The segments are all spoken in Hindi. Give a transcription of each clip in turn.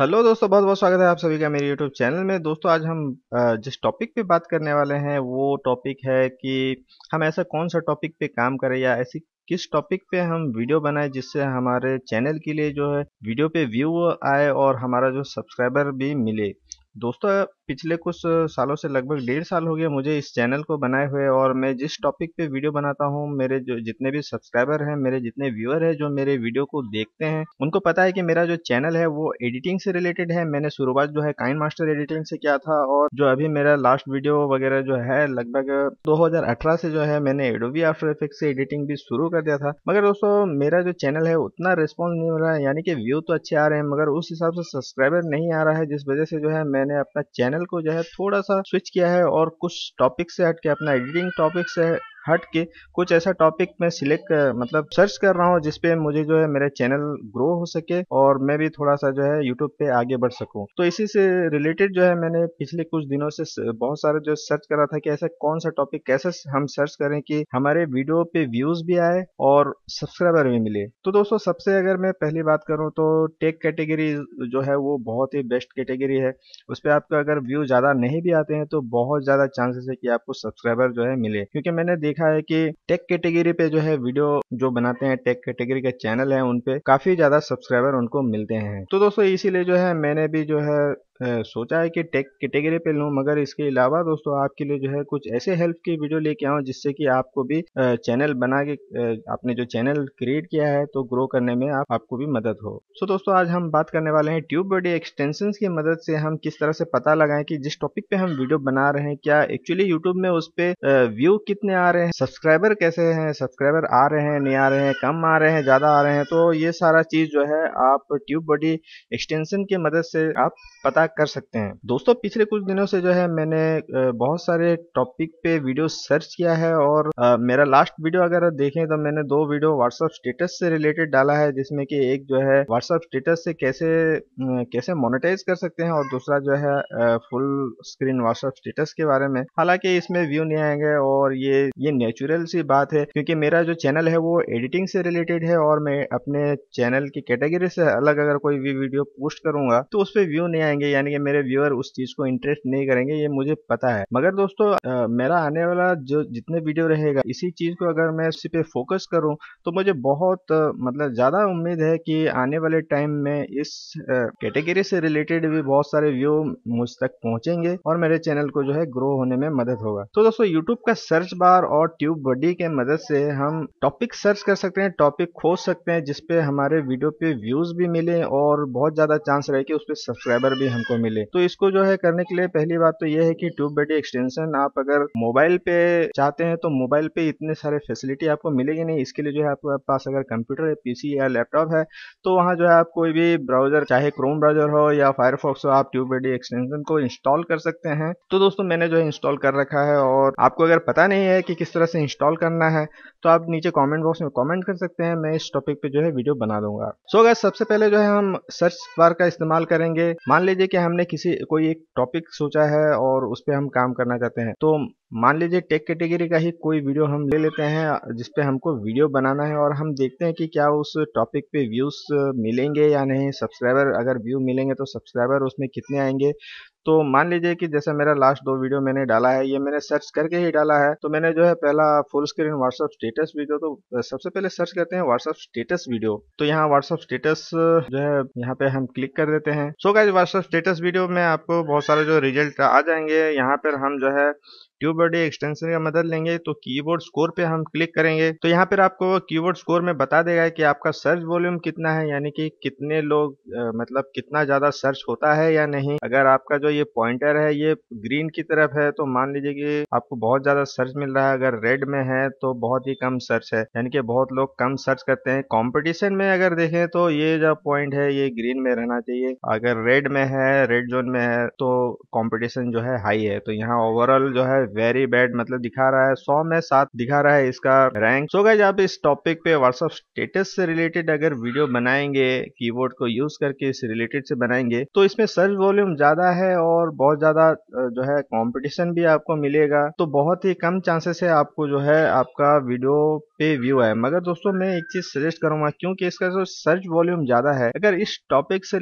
हेलो दोस्तों बहुत बहुत स्वागत है आप सभी का मेरे यूट्यूब चैनल में दोस्तों आज हम जिस टॉपिक पे बात करने वाले हैं वो टॉपिक है कि हम ऐसा कौन सा टॉपिक पे काम करें या ऐसी किस टॉपिक पे हम वीडियो बनाए जिससे हमारे चैनल के लिए जो है वीडियो पे व्यू आए और हमारा जो सब्सक्राइबर भी मिले दोस्तों पिछले कुछ सालों से लगभग डेढ़ साल हो गया मुझे इस चैनल को बनाए हुए और मैं जिस टॉपिक पे वीडियो बनाता हूँ मेरे जो जितने भी सब्सक्राइबर हैं मेरे जितने व्यूअर हैं जो मेरे वीडियो को देखते हैं उनको पता है कि मेरा जो चैनल है वो एडिटिंग से रिलेटेड है मैंने शुरुआत जो है काइन मास्टर एडिटिंग से किया था और जो अभी मेरा लास्ट वीडियो वगैरह जो है लगभग दो से जो है मैंने एडोवी आफ्टर इफेक्ट से एडिटिंग भी शुरू कर दिया था मगर दोस्तों मेरा जो चैनल है उतना रिस्पॉन्स नहीं हो रहा है यानी कि व्यू तो अच्छे आ रहे हैं मगर उस हिसाब से सब्सक्राइबर नहीं आ रहा है जिस वजह से जो है मैं मैंने अपना चैनल को जो है थोड़ा सा स्विच किया है और कुछ टॉपिक से हट के अपना एडिटिंग टॉपिक से हट के कुछ ऐसा टॉपिक मैं सिलेक्ट मतलब सर्च कर रहा हूँ जिसपे मुझे जो है मेरे चैनल ग्रो हो सके और मैं भी थोड़ा सा जो है यूट्यूब पे आगे बढ़ सकूँ तो इसी से रिलेटेड जो है मैंने पिछले कुछ दिनों से बहुत सारे जो सर्च करा था कि ऐसा कौन सा टॉपिक कैसे हम सर्च करें कि हमारे वीडियो पे व्यूज भी आए और सब्सक्राइबर भी मिले तो दोस्तों सबसे अगर मैं पहली बात करूँ तो टेक कैटेगरी जो है वो बहुत ही बेस्ट कैटेगरी है उस पर आपका अगर व्यू ज़्यादा नहीं भी आते हैं तो बहुत ज़्यादा चांसेस है कि आपको सब्सक्राइबर जो है मिले क्योंकि मैंने देखा देखा है कि टेक कैटेगरी पे जो है वीडियो जो बनाते हैं टेक कैटेगरी के चैनल है उनपे काफी ज्यादा सब्सक्राइबर उनको मिलते हैं तो दोस्तों इसीलिए जो है मैंने भी जो है सोचा है कि टेक कैटेगरी पे लूँ मगर इसके अलावा दोस्तों आपके लिए जो है कुछ ऐसे हेल्प की वीडियो लेके आऊँ जिससे कि आपको भी चैनल बना के आपने जो चैनल क्रिएट किया है तो ग्रो करने में आप, आपको भी मदद हो सो दोस्तों आज हम बात करने वाले हैं ट्यूब बॉडी एक्सटेंशन की मदद से हम किस तरह से पता लगाएं कि जिस टॉपिक पे हम वीडियो बना रहे हैं क्या एक्चुअली यूट्यूब में उस पर व्यू कितने आ रहे हैं सब्सक्राइबर कैसे हैं सब्सक्राइबर आ रहे हैं नहीं आ रहे हैं कम आ रहे हैं ज़्यादा आ रहे हैं तो ये सारा चीज़ जो है आप ट्यूब बॉडी एक्सटेंशन की मदद से आप पता कर सकते हैं दोस्तों पिछले कुछ दिनों से जो है मैंने बहुत सारे टॉपिक पे वीडियो सर्च किया है और आ, मेरा लास्ट वीडियो अगर देखें तो मैंने दो वीडियो व्हाट्सएप स्टेटस से रिलेटेड डाला है जिसमें कि एक जो है व्हाट्सएप स्टेटस से कैसे कैसे मोनिटाइज कर सकते हैं और दूसरा जो है फुल स्क्रीन व्हाट्सएप स्टेटस के बारे में हालांकि इसमें व्यू नहीं आएंगे और ये ये नेचुरल सी बात है क्योंकि मेरा जो चैनल है वो एडिटिंग से रिलेटेड है और मैं अपने चैनल की कैटेगरी से अलग अगर कोई भी वीडियो पोस्ट करूंगा तो उस पर व्यू नहीं आएंगे यानी कि मेरे व्यूअर उस चीज को इंटरेस्ट नहीं करेंगे ये मुझे पता है मगर दोस्तों आ, मेरा आने वाला जो जितने वीडियो रहेगा इसी चीज को अगर मैं इसी पे फोकस करूँ तो मुझे बहुत मतलब ज्यादा उम्मीद है कि आने वाले टाइम में इस कैटेगरी से रिलेटेड भी बहुत सारे व्यू मुझ तक पहुंचेंगे और मेरे चैनल को जो है ग्रो होने में मदद होगा तो दोस्तों यूट्यूब का सर्च बार और ट्यूब बडी के मदद से हम टॉपिक सर्च कर सकते हैं टॉपिक खोज सकते हैं जिसपे हमारे वीडियो पे व्यूज भी मिले और बहुत ज्यादा चांस रहे कि उस पर सब्सक्राइबर भी हम हमको मिले तो इसको जो है करने के लिए पहली बात तो ये है कि ट्यूब बेटी एक्सटेंशन आप अगर मोबाइल पे चाहते हैं तो मोबाइल पे इतने सारे फैसिलिटी आपको मिलेगी नहीं इसके लिए जो है आपके पास अगर कंप्यूटर है पीसी या लैपटॉप है तो वहाँ जो है आप कोई भी ब्राउजर चाहे क्रोम ब्राउजर हो या फायरफॉक्स हो आप ट्यूब बेटी एक्सटेंशन को इंस्टॉल कर सकते हैं तो दोस्तों मैंने जो है इंस्टॉल कर रखा है और आपको अगर पता नहीं है कि किस तरह से इंस्टॉल करना है तो आप नीचे कमेंट बॉक्स में कमेंट कर सकते हैं मैं इस टॉपिक पे जो है वीडियो बना दूंगा सो so, सबसे पहले जो है हम सर्च बार का इस्तेमाल करेंगे मान लीजिए कि हमने किसी कोई एक टॉपिक सोचा है और उस पर हम काम करना चाहते हैं तो मान लीजिए टेक कैटेगरी का ही कोई वीडियो हम ले लेते हैं जिसपे हमको वीडियो बनाना है और हम देखते हैं कि क्या उस टॉपिक पे व्यूज़ मिलेंगे या नहीं सब्सक्राइबर अगर व्यू मिलेंगे तो सब्सक्राइबर उसमें कितने आएंगे तो मान लीजिए कि जैसे मेरा लास्ट दो वीडियो मैंने डाला है ये मैंने सर्च करके ही डाला है तो मैंने जो है पहला full screen WhatsApp status video तो सबसे पहले सर्च करते हैं व्हाट्सअप स्टेटस वीडियो तो यहाँ व्हाट्सअप स्टेटस जो है यहाँ पे हम क्लिक कर देते हैं so guys WhatsApp status video में आपको बहुत सारे जो रिजल्ट आ जाएंगे यहाँ पर हम जो है ट्यूब बॉडी एक्सटेंशन का मदद लेंगे तो कीबोर्ड स्कोर पे हम क्लिक करेंगे तो यहाँ पर आपको कीबोर्ड स्कोर में बता देगा कि आपका सर्च वॉल्यूम कितना है यानी कि कितने लोग आ, मतलब कितना ज्यादा सर्च होता है या नहीं अगर आपका जो ये पॉइंटर है ये ग्रीन की तरफ है तो मान लीजिए कि आपको बहुत ज्यादा सर्च मिल रहा है अगर रेड में है तो बहुत ही कम सर्च है यानी कि बहुत लोग कम सर्च करते हैं कॉम्पिटिशन में अगर देखें तो ये जो पॉइंट है ये ग्रीन में रहना चाहिए अगर रेड में है रेड जोन में है तो कॉम्पिटिशन जो है हाई है तो यहाँ ओवरऑल जो है वेरी बैड मतलब दिखा रहा है सौ में सात दिखा रहा है इसका रैंक सो गए आप इस टॉपिक पे व्हाट्सअप स्टेटस से रिलेटेड अगर वीडियो बनाएंगे कीबोर्ड को यूज करके इस रिलेटेड से बनाएंगे तो इसमें सर्च वॉल्यूम ज्यादा है और बहुत ज्यादा जो है कॉम्पिटिशन भी आपको मिलेगा तो बहुत ही कम चांसेस है आपको जो है आपका वीडियो पे व्यू है मगर दोस्तों मैं एक चीज सजेस्ट करूंगा क्योंकि इसका जो सर्च वॉल्यूम ज्यादा है अगर इस टॉपिक से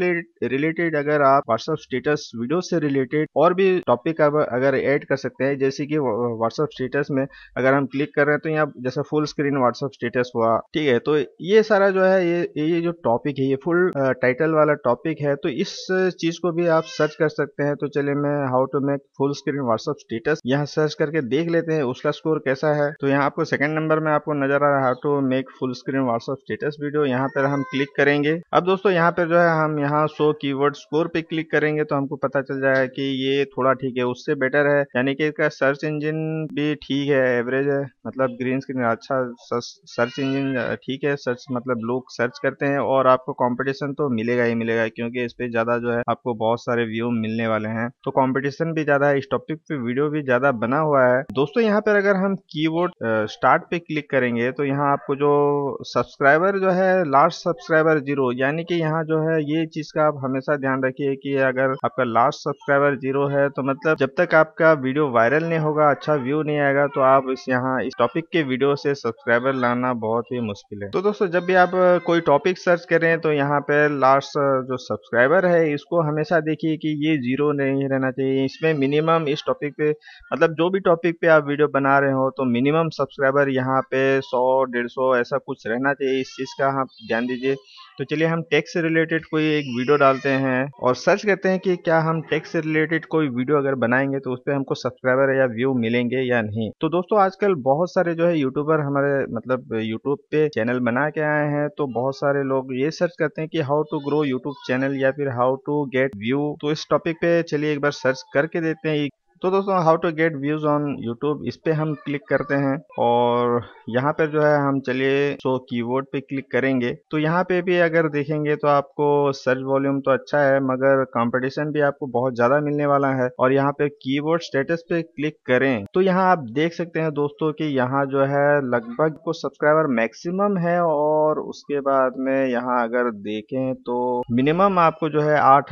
रिलेटेड अगर आप व्हाट्सएप स्टेटस वीडियो से रिलेटेड और भी टॉपिक अगर ऐड कर सकते हैं जैसे जैसे कि व्हाट्सअप स्टेटस में अगर हम क्लिक कर रहे हैं तो यहाँ जैसा फुल स्क्रीन व्हाट्सअप स्टेटस हुआ ठीक है तो ये सारा जो है ये ये जो टॉपिक है ये फुल टाइटल वाला टॉपिक है तो इस चीज को भी आप सर्च कर सकते हैं तो चलिए मैं how to make full screen WhatsApp status यहाँ सर्च करके देख लेते हैं उसका स्कोर कैसा है तो यहाँ आपको सेकंड नंबर में आपको नजर आ रहा है how to make full screen WhatsApp status video यहाँ पर हम क्लिक करेंगे अब दोस्तों यहाँ पर जो है हम यहाँ शो कीवर्ड स्कोर पे क्लिक करेंगे तो हमको पता चल जाएगा कि ये थोड़ा ठीक है उससे बेटर है यानी कि इसका सर्च इंजन भी ठीक है एवरेज है मतलब ग्रीन स्क्रीन अच्छा सर्च इंजन ठीक है सर्च मतलब लोग सर्च करते हैं और आपको कंपटीशन तो मिलेगा ही मिलेगा क्योंकि इस पर ज़्यादा जो है आपको बहुत सारे व्यू मिलने वाले हैं तो कंपटीशन भी ज़्यादा है इस टॉपिक पे वीडियो भी ज़्यादा बना हुआ है दोस्तों यहाँ पर अगर हम की स्टार्ट पे क्लिक करेंगे तो यहाँ आपको जो सब्सक्राइबर जो है लास्ट सब्सक्राइबर जीरो यानी कि यहाँ जो है ये चीज़ का आप हमेशा ध्यान रखिए कि अगर आपका लास्ट सब्सक्राइबर जीरो है तो मतलब जब तक आपका वीडियो वायरल नहीं नहीं होगा अच्छा व्यू नहीं आएगा तो आप इस यहाँ इस टॉपिक के वीडियो से सब्सक्राइबर लाना बहुत ही मुश्किल है तो दोस्तों जब भी आप कोई टॉपिक सर्च करें तो यहाँ पे लास्ट जो सब्सक्राइबर है इसको हमेशा देखिए कि ये जीरो नहीं रहना चाहिए इसमें मिनिमम इस टॉपिक पे मतलब जो भी टॉपिक पे आप वीडियो बना रहे हो तो मिनिमम सब्सक्राइबर यहाँ पे सौ डेढ़ ऐसा कुछ रहना चाहिए इस चीज़ का आप ध्यान दीजिए तो चलिए हम टैक्स से रिलेटेड कोई एक वीडियो डालते हैं और सर्च करते हैं कि क्या हम टैक्स से रिलेटेड कोई वीडियो अगर बनाएंगे तो उस पर हमको सब्सक्राइबर या व्यू मिलेंगे या नहीं तो दोस्तों आजकल बहुत सारे जो है यूट्यूबर हमारे मतलब यूट्यूब पे चैनल बना के आए हैं तो बहुत सारे लोग ये सर्च करते हैं कि how to grow YouTube channel या फिर हाउ टू गेट व्यू तो इस टॉपिक पे चलिए एक बार सर्च करके देते हैं तो दोस्तों how to get views on YouTube इस पे हम क्लिक करते हैं और यहाँ पर जो है हम चलिए शो कीवर्ड पे क्लिक करेंगे तो यहाँ पे भी अगर देखेंगे तो आपको सर्च वॉल्यूम तो अच्छा है मगर कंपटीशन भी आपको बहुत ज्यादा मिलने वाला है और यहाँ पे कीवर्ड स्टेटस पे क्लिक करें तो यहाँ आप देख सकते हैं दोस्तों की यहाँ जो है लगभग को सब्सक्राइबर मैक्सिमम है और उसके बाद में यहाँ अगर देखें तो मिनिमम आपको जो है आठ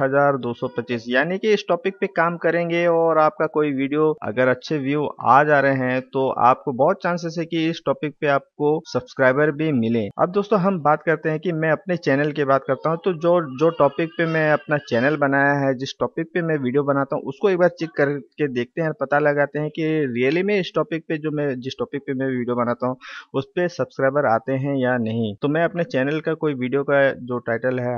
यानी कि इस टॉपिक पे काम करेंगे और आपका कोई वीडियो अगर अच्छे व्यू आ जा रहे हैं तो आपको बहुत चांसेस है कि इस टॉपिक पे आपको सब्सक्राइबर भी मिले अब दोस्तों हम बात करते हैं कि मैं अपने चैनल की बात करता हूँ तो जो जो टॉपिक पे मैं अपना चैनल बनाया है जिस टॉपिक पे मैं वीडियो बनाता हूँ उसको एक बार चेक करके देखते हैं पता लगाते हैं कि रियली में इस टॉपिक पे जो मैं जिस टॉपिक पे मैं वीडियो बनाता हूँ उस पर सब्सक्राइबर आते हैं या नहीं तो मैं अपने चैनल का कोई वीडियो का जो टाइटल है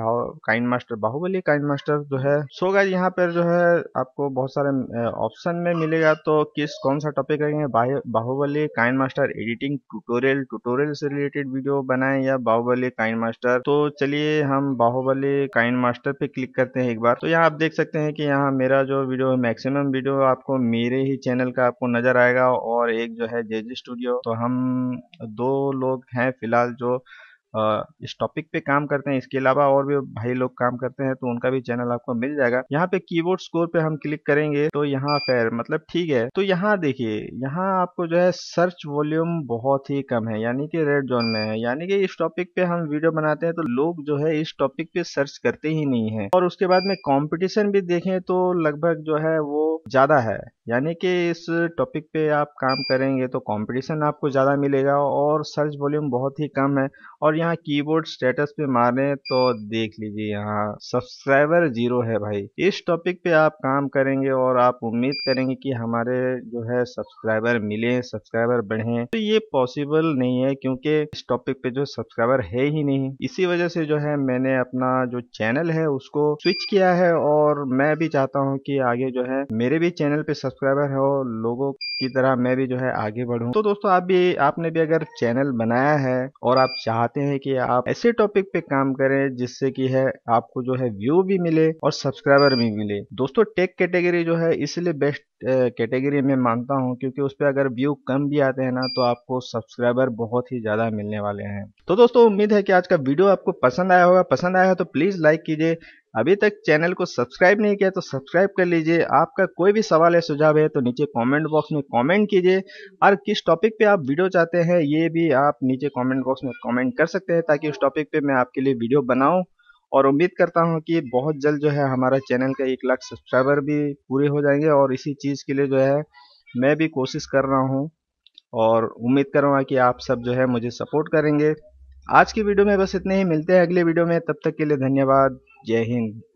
KineMaster Baahubali KineMaster जो है सो गाइज यहाँ पर जो है आपको बहुत सारे ऑप्शन सेक्शन में मिलेगा तो किस कौन सा टॉपिक रहेंगे Baahubali KineMaster editing tutorial tutorial से रिलेटेड वीडियो बनाए या बाहुबली काइन मास्टर तो चलिए हम बाहुबली काइन मास्टर पे क्लिक करते हैं एक बार तो यहाँ आप देख सकते हैं कि यहाँ मेरा जो वीडियो है मैक्सिमम वीडियो आपको मेरे ही चैनल का आपको नजर आएगा और एक जो है जेजी स्टूडियो तो हम दो लोग हैं फिलहाल जो इस टॉपिक पे काम करते हैं इसके अलावा और भी भाई लोग काम करते हैं तो उनका भी चैनल आपको मिल जाएगा यहाँ पे कीबोर्ड स्कोर पे हम क्लिक करेंगे तो यहाँ फेर मतलब ठीक है तो यहाँ देखिए यहाँ आपको जो है सर्च वॉल्यूम बहुत ही कम है यानी कि रेड जोन में है यानी कि इस टॉपिक पे हम वीडियो बनाते हैं तो लोग जो है इस टॉपिक पे सर्च करते ही नहीं है और उसके बाद में कॉम्पिटिशन भी देखें तो लगभग जो है वो ज्यादा है यानी कि इस टॉपिक पे आप काम करेंगे तो कंपटीशन आपको ज़्यादा मिलेगा और सर्च वॉल्यूम बहुत ही कम है और यहाँ कीबोर्ड स्टेटस पे मारें तो देख लीजिए यहाँ सब्सक्राइबर जीरो है भाई इस टॉपिक पे आप काम करेंगे और आप उम्मीद करेंगे कि हमारे जो है सब्सक्राइबर मिले सब्सक्राइबर बढ़े तो ये पॉसिबल नहीं है क्योंकि इस टॉपिक पे जो सब्सक्राइबर है ही नहीं इसी वजह से जो है मैंने अपना जो चैनल है उसको स्विच किया है और मैं भी चाहता हूँ कि आगे जो है मेरे भी चैनल पे सब्सक्राइबर हो लोगों की तरह मैं भी जो है आगे बढ़ूं तो दोस्तों आप भी आपने भी अगर चैनल बनाया है और आप चाहते हैं कि आप ऐसे टॉपिक पे काम करें जिससे कि है आपको जो है व्यू भी मिले और सब्सक्राइबर भी मिले दोस्तों टेक कैटेगरी जो है इसलिए बेस्ट कैटेगरी में मानता हूं क्योंकि उस पर अगर व्यू कम भी आते हैं ना तो आपको सब्सक्राइबर बहुत ही ज्यादा मिलने वाले हैं तो दोस्तों उम्मीद है कि आज का वीडियो आपको पसंद आया होगा पसंद आया है तो प्लीज लाइक कीजिए अभी तक चैनल को सब्सक्राइब नहीं किया तो सब्सक्राइब कर लीजिए आपका कोई भी सवाल या सुझाव है तो नीचे कमेंट बॉक्स में कमेंट कीजिए और किस टॉपिक पे आप वीडियो चाहते हैं ये भी आप नीचे कमेंट बॉक्स में कमेंट कर सकते हैं ताकि उस टॉपिक पे मैं आपके लिए वीडियो बनाऊं और उम्मीद करता हूं कि बहुत जल्द जो है हमारा चैनल का एक लाख सब्सक्राइबर भी पूरे हो जाएंगे और इसी चीज़ के लिए जो है मैं भी कोशिश कर रहा हूँ और उम्मीद करूँगा कि आप सब जो है मुझे सपोर्ट करेंगे आज की वीडियो में बस इतने ही मिलते हैं अगले वीडियो में तब तक के लिए धन्यवाद Jai Hind.